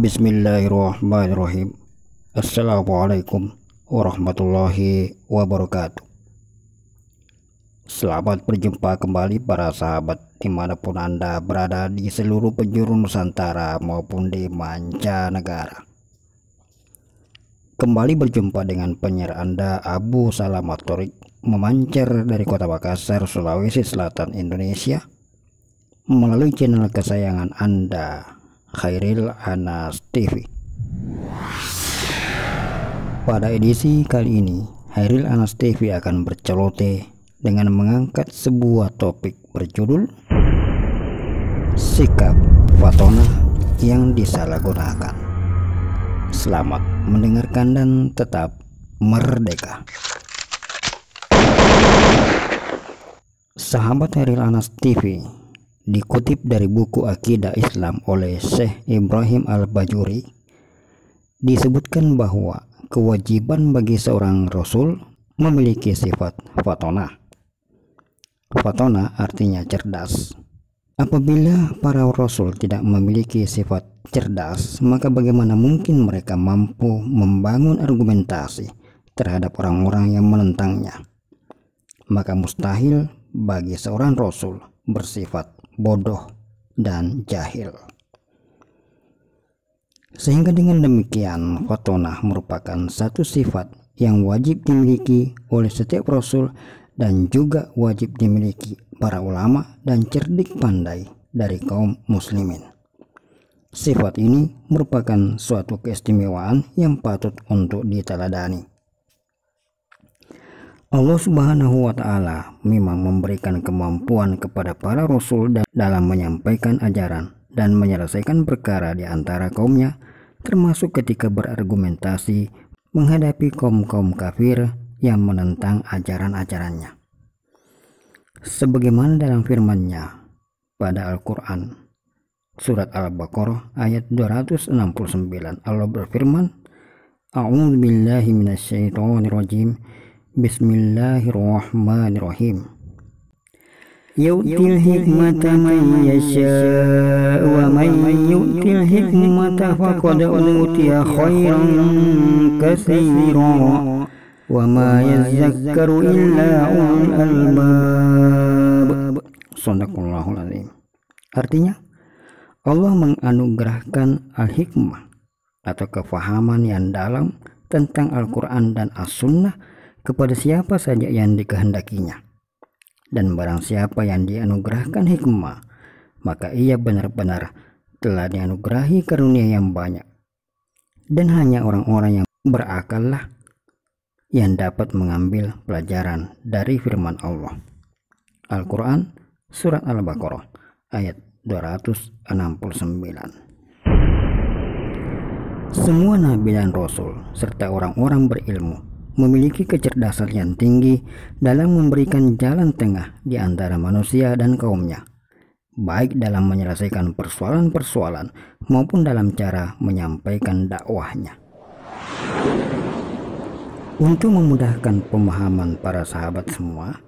Bismillahirrahmanirrahim. Assalamualaikum warahmatullahi wabarakatuh. Selamat berjumpa kembali para sahabat dimanapun Anda berada di seluruh penjuru Nusantara maupun di manca negara. Kembali berjumpa dengan penyiar Anda Abu Salamat Torik memancar dari kota Makassar, Sulawesi Selatan, Indonesia melalui channel kesayangan Anda Khairil Anas TV. Pada edisi kali ini, Khairil Anas TV akan bercelote dengan mengangkat sebuah topik berjudul Sikap Fatona yang disalahgunakan. Selamat mendengarkan dan tetap merdeka. Sahabat Heril Anas TV, Dikutip dari buku Akidah Islam oleh Syekh Ibrahim Al-Bajuri, disebutkan bahwa kewajiban bagi seorang rasul memiliki sifat fatona. Fatona artinya cerdas. Apabila para rasul tidak memiliki sifat cerdas, maka bagaimana mungkin mereka mampu membangun argumentasi terhadap orang-orang yang menentangnya? Maka mustahil bagi seorang rasul bersifat bodoh, dan jahil. Sehingga dengan demikian, khotonah merupakan satu sifat yang wajib dimiliki oleh setiap rasul dan juga wajib dimiliki para ulama dan cerdik pandai dari kaum muslimin. Sifat ini merupakan suatu keistimewaan yang patut untuk diteladani. Allah Subhanahu wa Ta'ala memang memberikan kemampuan kepada para rasul dalam menyampaikan ajaran dan menyelesaikan perkara di antara kaumnya, termasuk ketika berargumentasi menghadapi kaum-kaum kafir yang menentang ajaran-ajarannya. Sebagaimana dalam firman-Nya pada Al-Qur'an, surat Al-Baqarah ayat 269, Allah berfirman, "A'udzu billahi minasyaitonir rajim." Bismillahirrahmanirrahim. Yu'til hikmata man yasha wa man yu'til hikmata faqad utiya khairan katsira wa ma yazakkaru illa ul albab. Shadaqallahul azim. Artinya Allah menganugerahkan al-hikmah atau kefahaman yang dalam tentang Al-Quran dan As-Sunnah kepada siapa saja yang dikehendakinya. Dan barang siapa yang dianugerahkan hikmah, maka ia benar-benar telah dianugerahi karunia yang banyak. Dan hanya orang-orang yang berakallah yang dapat mengambil pelajaran dari firman Allah. Al-Quran Surat Al-Baqarah ayat 269 semua nabi dan rasul serta orang-orang berilmu memiliki kecerdasan yang tinggi dalam memberikan jalan tengah di antara manusia dan kaumnya, baik dalam menyelesaikan persoalan-persoalan maupun dalam cara menyampaikan dakwahnya. Untuk memudahkan pemahaman para sahabat semua,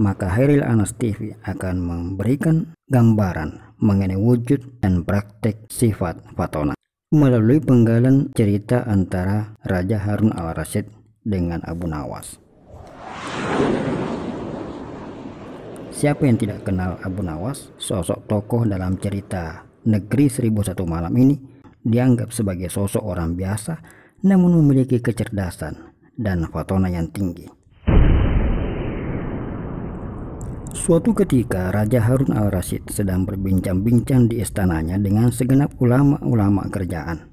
maka Hairil Anas TV akan memberikan gambaran mengenai wujud dan praktek sifat Fatona melalui penggalan cerita antara Raja Harun al Rashid dengan Abu Nawas. Siapa yang tidak kenal Abu Nawas, sosok tokoh dalam cerita Negeri seribu satu Malam ini dianggap sebagai sosok orang biasa namun memiliki kecerdasan dan fatona yang tinggi. Suatu ketika Raja Harun al Rashid sedang berbincang-bincang di istananya dengan segenap ulama-ulama kerjaan.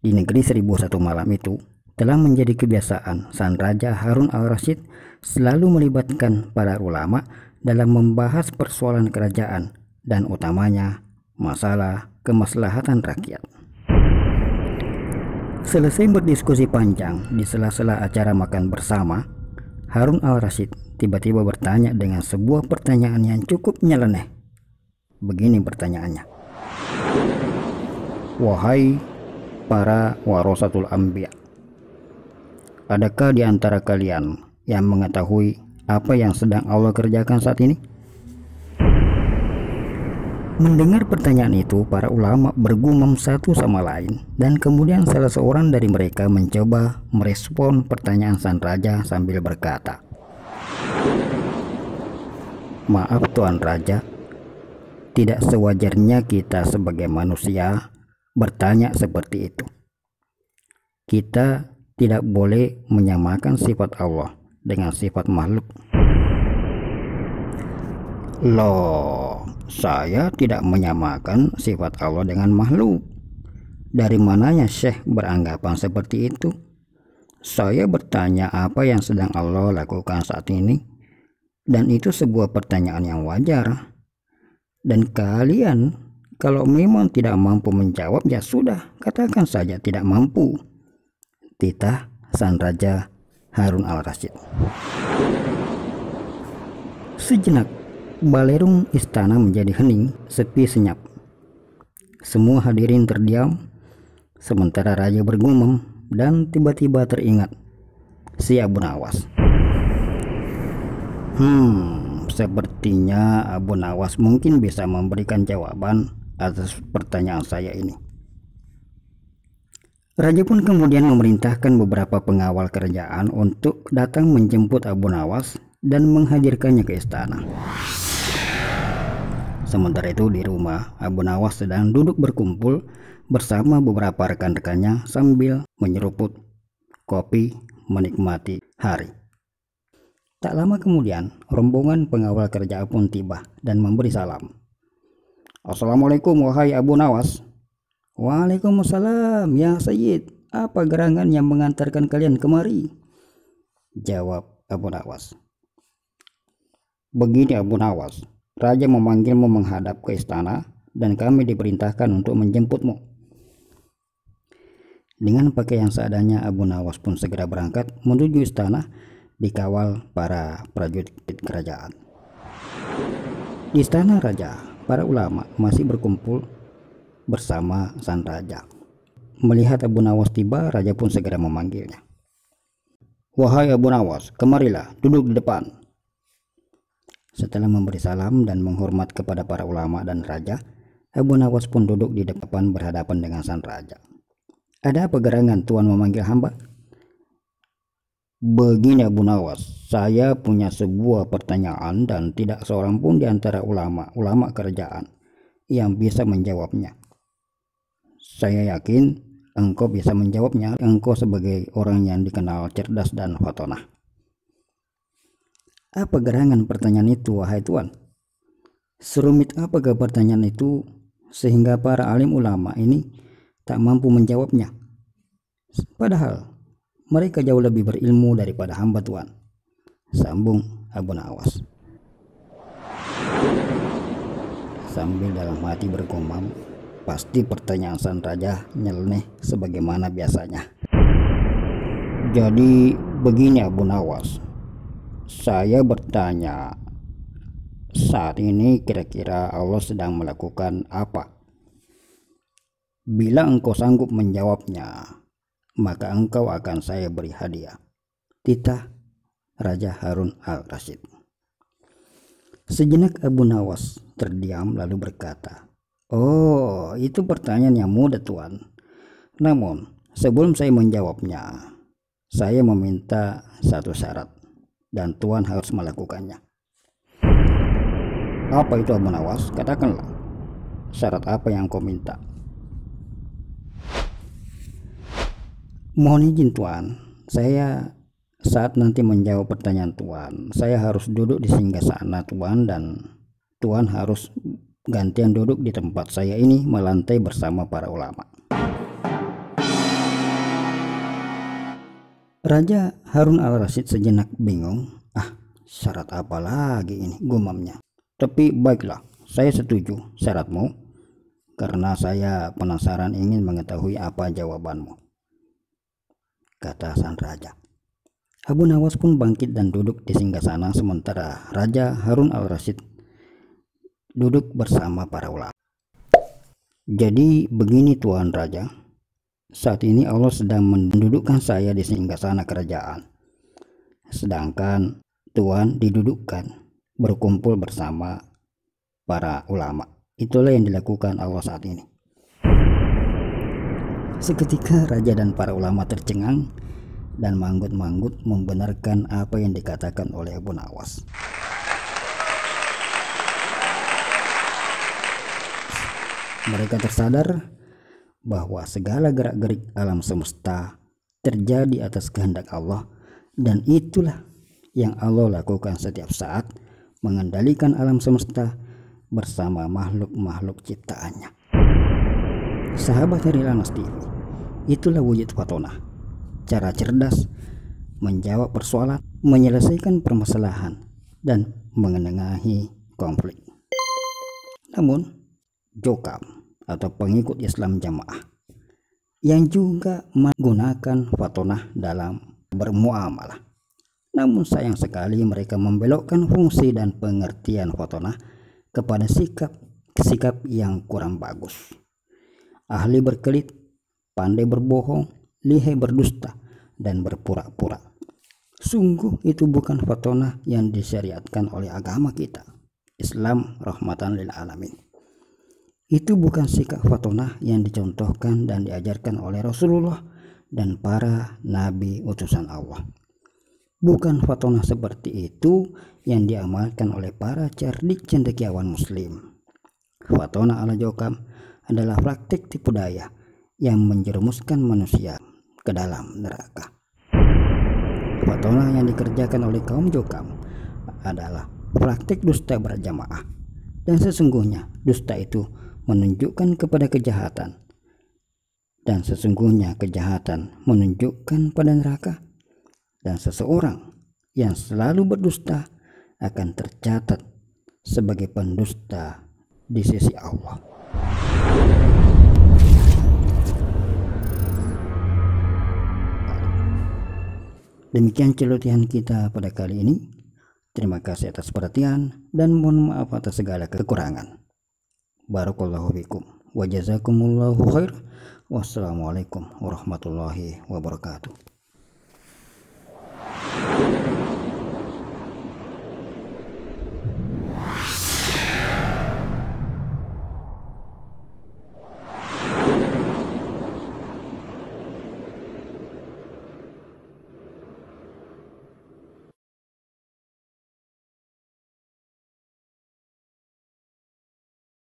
Di negeri seribu satu malam itu, telah menjadi kebiasaan Sang Raja Harun al Rashid selalu melibatkan para ulama dalam membahas persoalan kerajaan dan utamanya masalah kemaslahatan rakyat. Selesai berdiskusi panjang di sela-sela acara makan bersama, Harun al Rashid tiba-tiba bertanya dengan sebuah pertanyaan yang cukup nyeleneh. Begini pertanyaannya. Wahai para warosatul ambiyah. Adakah di antara kalian yang mengetahui apa yang sedang Allah kerjakan saat ini? Mendengar pertanyaan itu, para ulama bergumam satu sama lain, dan kemudian salah seorang dari mereka mencoba merespon pertanyaan sang raja sambil berkata, "Maaf, Tuan Raja, tidak sewajarnya kita sebagai manusia bertanya seperti itu. Kita tidak boleh menyamakan sifat Allah dengan sifat makhluk. Loh, saya tidak menyamakan sifat Allah dengan makhluk. Dari mananya Syekh beranggapan seperti itu? Saya bertanya apa yang sedang Allah lakukan saat ini? Dan itu sebuah pertanyaan yang wajar. Dan kalian, kalau memang tidak mampu menjawab ya sudah, katakan saja tidak mampu titah Sang Raja Harun al Rashid. Sejenak, balerung istana menjadi hening, sepi senyap. Semua hadirin terdiam, sementara raja bergumam dan tiba-tiba teringat si Abunawas. Hmm, sepertinya Abu Nawas mungkin bisa memberikan jawaban atas pertanyaan saya ini. Raja pun kemudian memerintahkan beberapa pengawal kerajaan untuk datang menjemput Abu Nawas dan menghadirkannya ke istana. Sementara itu di rumah, Abu Nawas sedang duduk berkumpul bersama beberapa rekan-rekannya sambil menyeruput kopi menikmati hari. Tak lama kemudian, rombongan pengawal kerja pun tiba dan memberi salam. Assalamualaikum wahai Abu Nawas. Waalaikumsalam ya Sayyid apa gerangan yang mengantarkan kalian kemari? Jawab Abu Nawas. Begini Abu Nawas, Raja memanggilmu menghadap ke istana dan kami diperintahkan untuk menjemputmu. Dengan pakaian seadanya Abu Nawas pun segera berangkat menuju istana dikawal para prajurit kerajaan. Di istana raja, para ulama masih berkumpul bersama sang raja. Melihat Abu Nawas tiba, raja pun segera memanggilnya. Wahai Abu Nawas, kemarilah, duduk di depan. Setelah memberi salam dan menghormat kepada para ulama dan raja, Abu Nawas pun duduk di depan berhadapan dengan sang raja. Ada apa gerangan tuan memanggil hamba? Begini Abu Nawas, saya punya sebuah pertanyaan dan tidak seorang pun di antara ulama-ulama kerajaan yang bisa menjawabnya. Saya yakin engkau bisa menjawabnya engkau sebagai orang yang dikenal cerdas dan fatonah. Apa gerangan pertanyaan itu wahai Tuan? Serumit apakah pertanyaan itu sehingga para alim ulama ini tak mampu menjawabnya? Padahal mereka jauh lebih berilmu daripada hamba Tuan. Sambung Abu Nawas. Sambil dalam hati bergumam, Pasti pertanyaan sang raja nyeleneh sebagaimana biasanya. Jadi begini Abu Nawas. Saya bertanya, saat ini kira-kira Allah sedang melakukan apa? Bila engkau sanggup menjawabnya, maka engkau akan saya beri hadiah. tita, Raja Harun al rashid. Sejenak Abu Nawas terdiam lalu berkata, Oh, itu pertanyaan yang mudah tuan. Namun, sebelum saya menjawabnya, saya meminta satu syarat dan tuan harus melakukannya. Apa itu Abu Katakanlah. Syarat apa yang kau minta? Mohon izin tuan, saya saat nanti menjawab pertanyaan tuan, saya harus duduk di singgah sana tuan dan tuan harus gantian duduk di tempat saya ini melantai bersama para ulama. Raja Harun al Rashid sejenak bingung. Ah, syarat apa lagi ini gumamnya. Tapi baiklah, saya setuju syaratmu karena saya penasaran ingin mengetahui apa jawabanmu. Kata sang raja. Abu Nawas pun bangkit dan duduk di singgah sana sementara Raja Harun al Rashid duduk bersama para ulama. Jadi begini Tuan Raja, saat ini Allah sedang mendudukkan saya di singgah singgasana kerajaan. Sedangkan Tuhan didudukkan berkumpul bersama para ulama. Itulah yang dilakukan Allah saat ini. Seketika raja dan para ulama tercengang dan manggut-manggut membenarkan apa yang dikatakan oleh Abu Nawas. mereka tersadar bahwa segala gerak-gerik alam semesta terjadi atas kehendak Allah dan itulah yang Allah lakukan setiap saat mengendalikan alam semesta bersama makhluk-makhluk ciptaannya. Sahabat dari Lanas TV, itulah wujud Fatona, cara cerdas menjawab persoalan, menyelesaikan permasalahan, dan mengenengahi konflik. Namun, Jokam atau pengikut Islam jamaah yang juga menggunakan fatonah dalam bermuamalah. Namun sayang sekali mereka membelokkan fungsi dan pengertian fatonah kepada sikap sikap yang kurang bagus. Ahli berkelit, pandai berbohong, lihai berdusta, dan berpura-pura. Sungguh itu bukan fatonah yang disyariatkan oleh agama kita. Islam rahmatan lil alamin. Itu bukan sikap fatonah yang dicontohkan dan diajarkan oleh Rasulullah dan para nabi utusan Allah. Bukan fatonah seperti itu yang diamalkan oleh para cerdik cendekiawan muslim. Fatonah ala jokam adalah praktik tipu daya yang menjerumuskan manusia ke dalam neraka. Fatonah yang dikerjakan oleh kaum jokam adalah praktik dusta berjamaah. Dan sesungguhnya dusta itu menunjukkan kepada kejahatan, dan sesungguhnya kejahatan menunjukkan pada neraka, dan seseorang yang selalu berdusta akan tercatat sebagai pendusta di sisi Allah. Demikian celutian kita pada kali ini. Terima kasih atas perhatian dan mohon maaf atas segala kekurangan. Barakallahu fikum. Wa jazakumullahu khair. Wassalamualaikum warahmatullahi wabarakatuh.